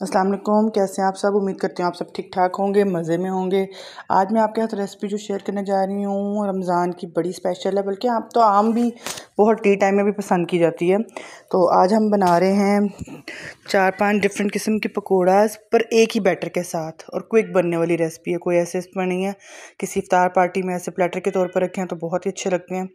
अस्सलाम वालेकुम कैसे हैं आप सब उम्मीद करती हूँ आप सब ठीक ठाक होंगे मज़े में होंगे आज मैं आपके साथ रेसिपी जो शेयर करने जा रही हूँ रमज़ान की बड़ी स्पेशल है बल्कि आप तो आम भी बहुत टी टाइम में भी पसंद की जाती है तो आज हम बना रहे हैं चार पांच डिफरेंट किस्म के पकौड़ाज पर एक ही बैटर के साथ और क्विक बनने वाली रेसिपी है कोई ऐसे इसमें नहीं है किसी इफ्तार पार्टी में ऐसे प्लेटर के तौर पर रखे हैं तो बहुत ही अच्छे लगते हैं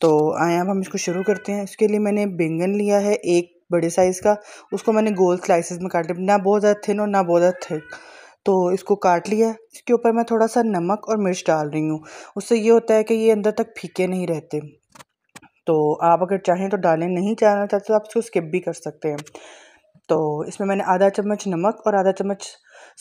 तो आए अब हम इसको शुरू करते हैं इसके लिए मैंने बैंगन लिया है एक बड़े साइज़ का उसको मैंने गोल स्लाइसिस में काट लिया ना बहुत ज़्यादा थिन और ना बहुत ज़्यादा थिक तो इसको काट लिया इसके ऊपर मैं थोड़ा सा नमक और मिर्च डाल रही हूँ उससे ये होता है कि ये अंदर तक फीके नहीं रहते तो आप अगर चाहें तो डालें नहीं चाहना चाहते तो आप इसको स्किप भी कर सकते हैं तो इसमें मैंने आधा चम्मच नमक और आधा चम्मच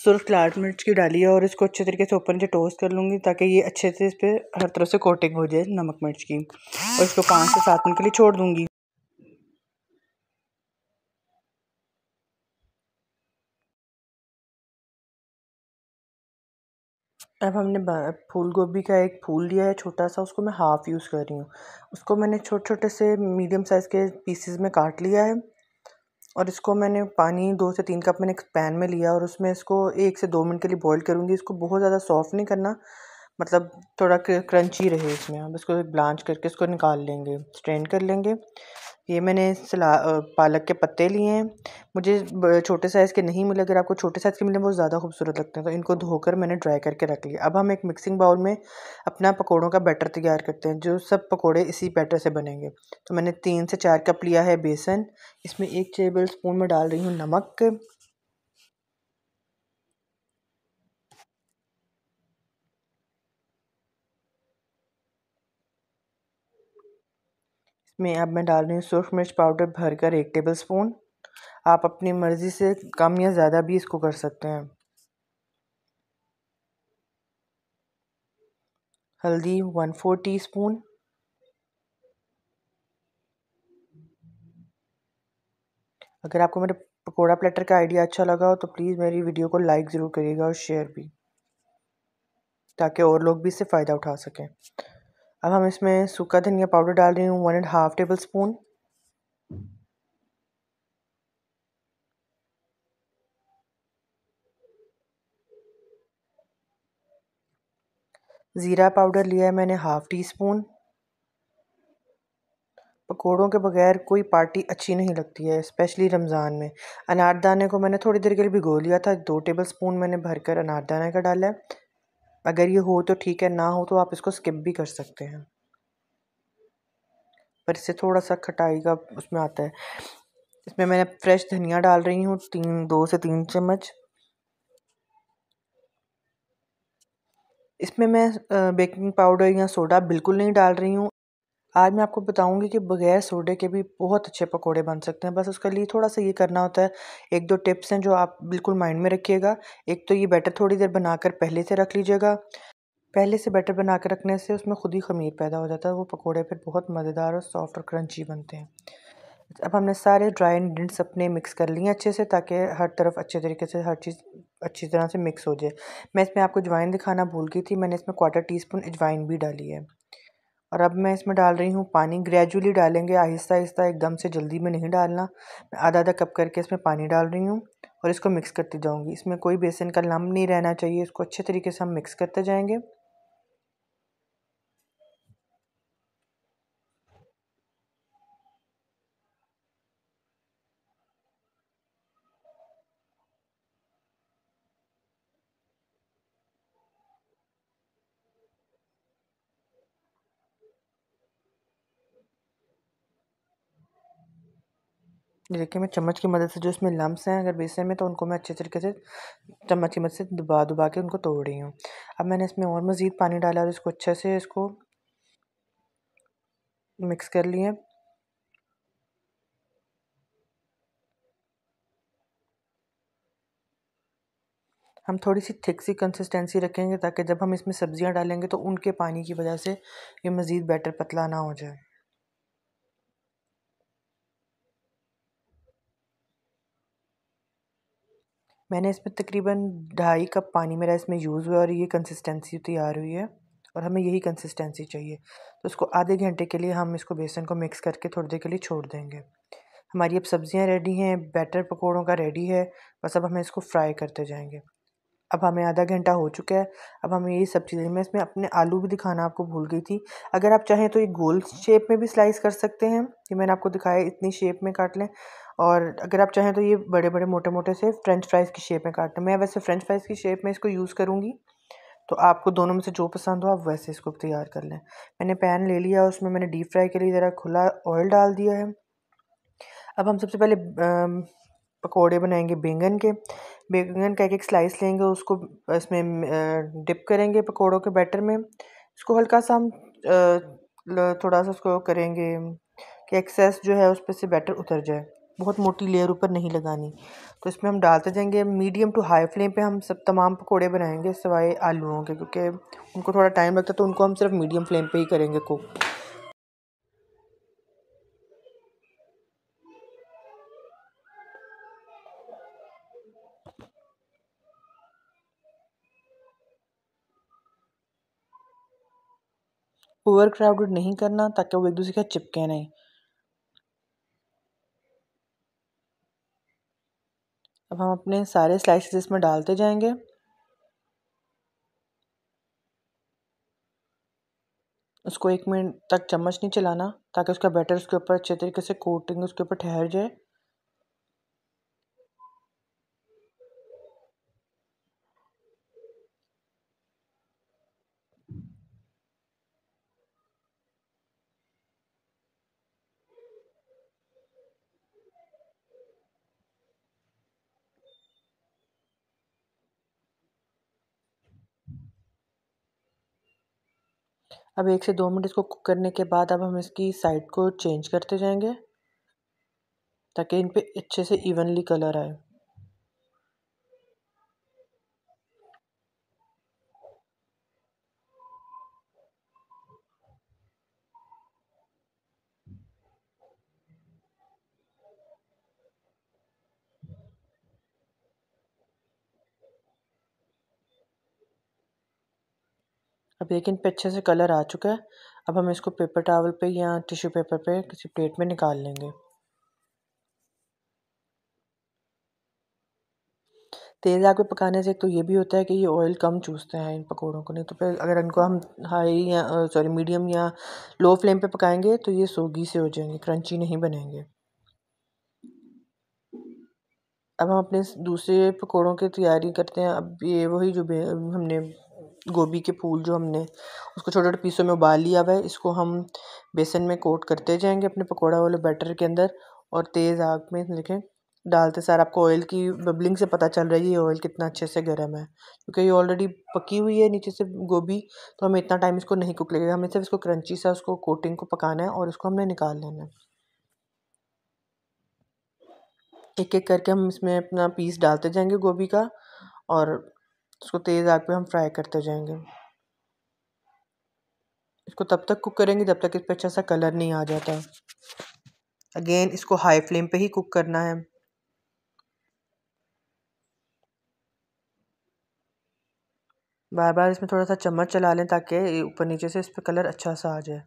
सुर्ख लाल मिर्च की डाली है और इसको अच्छे तरीके से ऊपर नीचे टोस्ट कर लूँगी ताकि ये अच्छे से इस पर हर तरफ से कोटिंग हो जाए नमक मिर्च की और इसको पाँच से सात मिनट के लिए छोड़ दूँगी अब हमने फूल गोभी का एक फूल लिया है छोटा सा उसको मैं हाफ़ यूज़ कर रही हूँ उसको मैंने छोटे छोटे से मीडियम साइज़ के पीसेस में काट लिया है और इसको मैंने पानी दो से तीन कप मैंने एक पैन में लिया और उसमें इसको एक से दो मिनट के लिए बॉईल करूँगी इसको बहुत ज़्यादा सॉफ्ट नहीं करना मतलब थोड़ा क्रंची रहे इसमें अब इसको ब्लांच करके इसको निकाल लेंगे स्ट्रेन कर लेंगे ये मैंने सला पालक के पत्ते लिए हैं मुझे छोटे साइज़ के नहीं मिले अगर आपको छोटे साइज़ के मिले बहुत ज़्यादा खूबसूरत लगते हैं तो इनको धोकर मैंने ड्राई करके रख लिया अब हम एक मिक्सिंग बाउल में अपना पकौड़ों का बैटर तैयार करते हैं जो सब पकौड़े इसी बैटर से बनेंगे तो मैंने तीन से चार कप लिया है बेसन इसमें एक टेबल स्पून में डाल रही हूँ नमक में अब मैं डाल रही हूँ सूर्ख मिर्च पाउडर भर कर एक टेबल स्पून आप अपनी मर्ज़ी से कम या ज़्यादा भी इसको कर सकते हैं हल्दी वन फोर टी स्पून अगर आपको मेरे पकोड़ा प्लेटर का आइडिया अच्छा लगा हो तो प्लीज़ मेरी वीडियो को लाइक ज़रूर करिएगा और शेयर भी ताकि और लोग भी इससे फ़ायदा उठा सकें अब हम इसमें सूखा धनिया पाउडर डाल रही हूँ one and half tablespoon ज़ीरा पाउडर लिया है मैंने हाफ़ टी स्पून पकौड़ों के बगैर कोई पार्टी अच्छी नहीं लगती है स्पेशली रमज़ान में अनारदाने को मैंने थोड़ी देर के लिए भिगो लिया था दो टेबल स्पून मैंने भरकर अनारदाना का डाला है अगर ये हो तो ठीक है ना हो तो आप इसको स्किप भी कर सकते हैं पर इससे थोड़ा सा खटाई का उसमें आता है इसमें मैंने फ्रेश धनिया डाल रही हूँ तीन दो से तीन चम्मच इसमें मैं बेकिंग पाउडर या सोडा बिल्कुल नहीं डाल रही हूँ आज मैं आपको बताऊंगी कि बगैर सोडे के भी बहुत अच्छे पकोड़े बन सकते हैं बस उसके लिए थोड़ा सा ये करना होता है एक दो टिप्स हैं जो आप बिल्कुल माइंड में रखिएगा एक तो ये बैटर थोड़ी देर बनाकर पहले से रख लीजिएगा पहले से बैटर बना कर रखने से उसमें खुद ही खमीर पैदा हो जाता है वो पकौड़े फिर बहुत मज़ेदार और सॉफ्ट और क्रंची बनते हैं अब हमने सारे ड्राई इंग्रीडियंट्स अपने मिक्स कर लिए अच्छे से ताकि हर तरफ अच्छे तरीके से हर चीज़ अच्छी तरह से मिक्स हो जाए मैं इसमें आपको अजवाइन दिखाना भूल गई थी मैंने इसमें क्वार्टर टी स्पून अजवाइन भी डाली है और अब मैं इसमें डाल रही हूँ पानी ग्रेजुअली डालेंगे आहिस्ता आहिस्ता एकदम से जल्दी में नहीं डालना मैं आधा आधा कप करके इसमें पानी डाल रही हूँ और इसको मिक्स करती जाऊँगी इसमें कोई बेसन का लम्ब नहीं रहना चाहिए इसको अच्छे तरीके से हम मिक्स करते जाएंगे देखिए मैं चम्मच की मदद से जो इसमें लम्स हैं अगर बेसन में तो उनको मैं अच्छे तरीके से चम्मच की मदद से दबा दबा के उनको तोड़ रही हूँ अब मैंने इसमें और मज़ीद पानी डाला और इसको अच्छे से इसको मिक्स कर लिए हम थोड़ी सी थिक सी कंसिस्टेंसी रखेंगे ताकि जब हम इसमें सब्ज़ियाँ डालेंगे तो उनके पानी की वजह से ये मज़ीद बैटर पतला ना हो जाए मैंने इसमें तकरीबन ढाई कप पानी मेरा इसमें यूज़ हुआ और ये कंसिस्टेंसी तैयार हुई है और हमें यही कंसिस्टेंसी चाहिए तो इसको आधे घंटे के लिए हम इसको बेसन को मिक्स करके थोड़ी देर के लिए छोड़ देंगे हमारी अब सब्ज़ियाँ रेडी हैं बैटर पकौड़ों का रेडी है बस अब हमें इसको फ्राई करते जाएंगे अब हमें आधा घंटा हो चुका है अब हमें ये सब चीज़ें मैं इसमें अपने आलू भी दिखाना आपको भूल गई थी अगर आप चाहें तो ये गोल शेप में भी स्लाइस कर सकते हैं ये मैंने आपको दिखाया इतनी शेप में काट लें और अगर आप चाहें तो ये बड़े बड़े मोटे मोटे से फ्रेंच फ्राइज़ की शेप में काट लें मैं वैसे फ्रेंच फ्राइज़ की शेप में इसको यूज़ करूँगी तो आपको दोनों में से जो पसंद हो आप वैसे इसको तैयार कर लें मैंने पैन ले लिया उसमें मैंने डीप फ्राई के लिए ज़रा खुला ऑयल डाल दिया है अब हम सबसे पहले पकौड़े बनाएंगे बैंगन के बैंगन का एक एक स्लाइस लेंगे उसको इसमें डिप करेंगे पकौड़ों के बैटर में इसको हल्का सा हम थोड़ा सा उसको करेंगे कि एक्सेस जो है उस पर से बैटर उतर जाए बहुत मोटी लेयर ऊपर नहीं लगानी तो इसमें हम डालते जाएंगे मीडियम टू हाई फ्लेम पे हम सब तमाम पकोड़े बनाएंगे सवाए आलूओं के क्योंकि उनको थोड़ा टाइम लगता है तो उनको हम सिर्फ मीडियम फ्लेम पे ही करेंगे कुक ओवर क्राउडेड नहीं करना ताकि वो एक दूसरे के चिपके नहीं अब हम अपने सारे स्लाइसेस इसमें डालते जाएंगे उसको एक मिनट तक चम्मच नहीं चलाना ताकि उसका बैटर उसके ऊपर अच्छे तरीके से कोटिंग उसके ऊपर ठहर जाए अब एक से दो मिनट इसको कुक करने के बाद अब हम इसकी साइड को चेंज करते जाएंगे ताकि इन पर अच्छे से इवनली कलर आए बेकिंग पे अच्छे से कलर आ चुका है अब हम इसको पेपर टावल पे या टिश्यू पेपर पे किसी प्लेट में निकाल लेंगे तेज़ आग पे पकाने से एक तो ये भी होता है कि ये ऑयल कम चूसते हैं इन पकौड़ों को नहीं तो फिर अगर इनको हम हाई या सॉरी मीडियम या लो फ्लेम पे पकाएंगे तो ये सोगी से हो जाएंगे क्रंची नहीं बनेंगे अब हम अपने दूसरे पकौड़ों की तैयारी करते हैं अब ये वही जो हमने गोभी के फूल जो हमने उसको छोटे छोटे पीसों में उबाल लिया हुआ है इसको हम बेसन में कोट करते जाएंगे अपने पकौड़ा वाले बैटर के अंदर और तेज़ आग में देखें डालते सर आपको ऑयल की बबलिंग से पता चल रही है ये ऑयल कितना अच्छे से गर्म है क्योंकि ये ऑलरेडी पकी हुई है नीचे से गोभी तो हमें इतना टाइम इसको नहीं कुक लगेगा हमें सिर्फ इसको क्रंची सा उसको कोटिंग को पकाना है और उसको हमने निकाल लेना है एक एक करके हम इसमें अपना पीस डालते जाएंगे गोभी का और इसको तेज़ आग पे हम फ्राई करते जाएंगे इसको तब तक कुक करेंगे जब तक इस पर अच्छा सा कलर नहीं आ जाता अगेन इसको हाई फ्लेम पे ही कुक करना है बार बार इसमें थोड़ा सा चम्मच चला लें ताकि ऊपर नीचे से इस पर कलर अच्छा सा आ जाए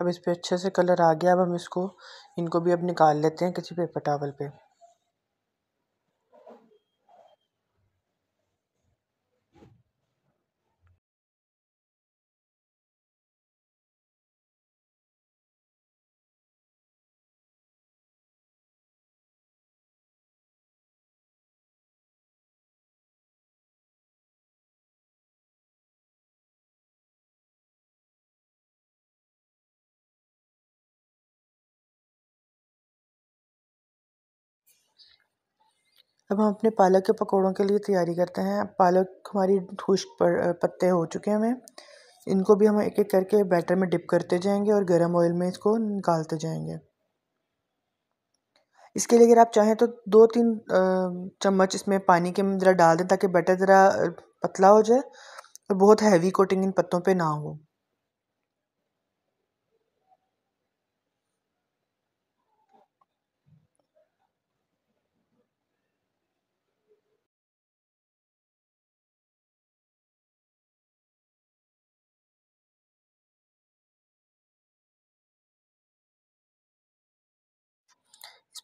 अब इस पर अच्छे से कलर आ गया अब हम इसको इनको भी अब निकाल लेते हैं किसी पेपर टावल पे अब हम अपने पालक के पकौड़ों के लिए तैयारी करते हैं पालक हमारी पर पत्ते हो चुके हैं इनको भी हम एक एक करके बैटर में डिप करते जाएंगे और गर्म ऑयल में इसको निकालते जाएंगे इसके लिए अगर आप चाहें तो दो तीन चम्मच इसमें पानी के ज़रा डाल दें ताकि बैटर ज़रा पतला हो जाए और बहुत हैवी कोटिंग इन पत्तों पर ना हो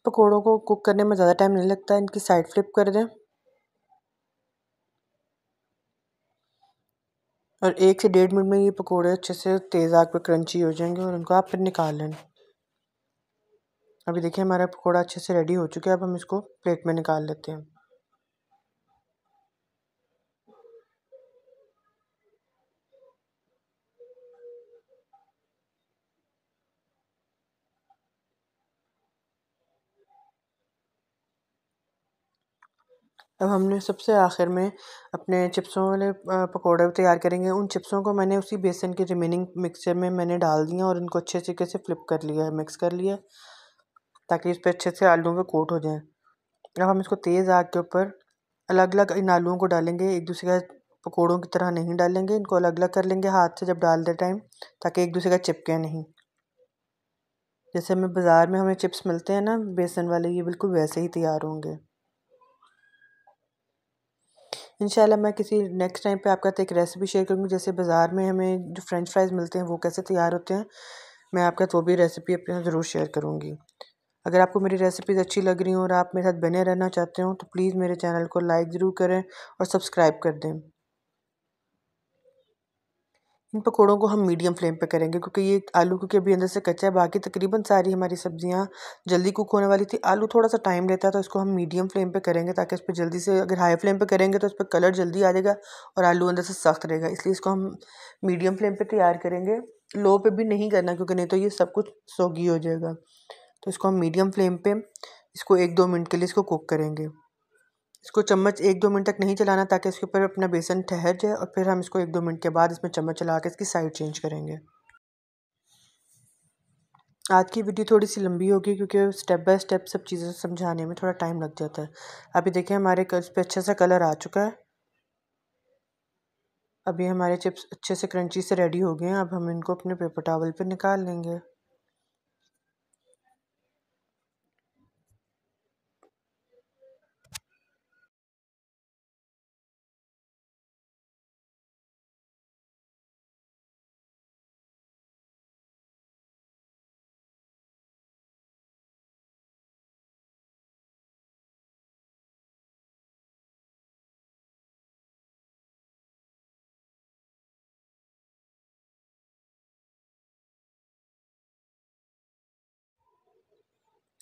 पकौड़ों को कुक करने में ज़्यादा टाइम नहीं लगता इनकी साइड फ्लिप कर दें और एक से डेढ़ मिनट में ये पकोड़े अच्छे से तेज़ आग पर क्रंची हो जाएंगे और उनको आप फिर निकाल लें अभी देखिए हमारा पकोड़ा अच्छे से रेडी हो चुका है अब हम इसको प्लेट में निकाल लेते हैं अब हमने सबसे आखिर में अपने चिप्सों वाले पकोड़े तैयार करेंगे उन चिप्सों को मैंने उसी बेसन के रिमेनिंग मिक्सचर में मैंने डाल दिया और इनको अच्छे तरीके से फ्लिप कर लिया है मिक्स कर लिया ताकि इस पर अच्छे से आलुओं पर कोट हो जाए अब हम इसको तेज़ आग के ऊपर अलग अलग इन आलुओं को डालेंगे एक दूसरे का पकौड़ों की तरह नहीं डालेंगे इनको अलग अलग कर लेंगे हाथ से जब डालते टाइम ताकि एक दूसरे का चिपके नहीं जैसे हमें बाज़ार में हमें चिप्स मिलते हैं ना बेसन वाले ये बिल्कुल वैसे ही तैयार होंगे इन मैं किसी नेक्स्ट टाइम पे आपके साथ एक रेसिपी शेयर करूँगी जैसे बाज़ार में हमें जो फ्रेंच फ्राइज़ मिलते हैं वो कैसे तैयार होते हैं मैं आपके साथ वो भी रेसिपी अपने साथ ज़रूर शेयर करूँगी अगर आपको मेरी रेसिपीज़ अच्छी लग रही हो और आप मेरे साथ बने रहना चाहते हो तो प्लीज़ मेरे चैनल को लाइक ज़रूर करें और सब्सक्राइब कर दें इन पकौड़ों को हम मीडियम फ्लेम पे करेंगे क्योंकि ये आलू क्योंकि अभी अंदर से कच्चा है बाकी तकरीबन सारी हमारी सब्जियां जल्दी कुक होने वाली थी आलू थोड़ा सा टाइम लेता है तो इसको हम मीडियम फ्लेम पे करेंगे ताकि इस पर जल्दी से अगर हाई फ्लेम पे करेंगे तो इस पर कलर जल्दी आ जाएगा और आलू अंदर से सख्त रहेगा इसलिए इसको हम मीडियम फ्लेम पर तैयार करेंगे लो पे भी नहीं करना क्योंकि नहीं तो ये सब कुछ सोगी हो जाएगा तो इसको हम मीडियम फ्लेम पर इसको एक दो मिनट के लिए इसको कुक करेंगे इसको चम्मच एक दो मिनट तक नहीं चलाना ताकि इसके ऊपर अपना बेसन ठहर जाए और फिर हम इसको एक दो मिनट के बाद इसमें चम्मच चला के इसकी साइड चेंज करेंगे आज की वीडियो थोड़ी सी लंबी होगी क्योंकि स्टेप बाय स्टेप सब चीज़ें समझाने में थोड़ा टाइम लग जाता है अभी देखिए हमारे इस पर अच्छा सा कलर आ चुका है अभी हमारे चिप्स अच्छे से क्रंची से रेडी हो गए हैं अब हम इनको अपने पेपर टावल पर निकाल लेंगे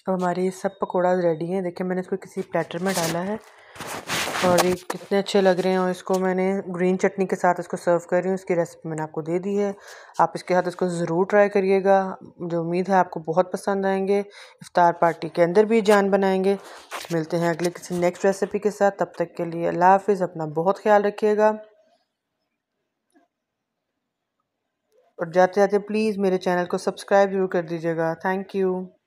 अब हमारे सब पकौड़ा रेडी हैं देखिए मैंने इसको किसी प्लेटर में डाला है और ये कितने अच्छे लग रहे हैं और इसको मैंने ग्रीन चटनी के साथ इसको सर्व कर रही हूँ इसकी रेसिपी मैंने आपको दे दी है आप इसके साथ इसको ज़रूर ट्राई करिएगा मुझे उम्मीद है आपको बहुत पसंद आएंगे इफ्तार पार्टी के अंदर भी जान बनाएंगे मिलते हैं अगले किसी नेक्स्ट रेसिपी के साथ तब तक के लिए अल्लाह हाफिज़ अपना बहुत ख्याल रखिएगा और जाते जाते प्लीज़ मेरे चैनल को सब्सक्राइब जरूर कर दीजिएगा थैंक यू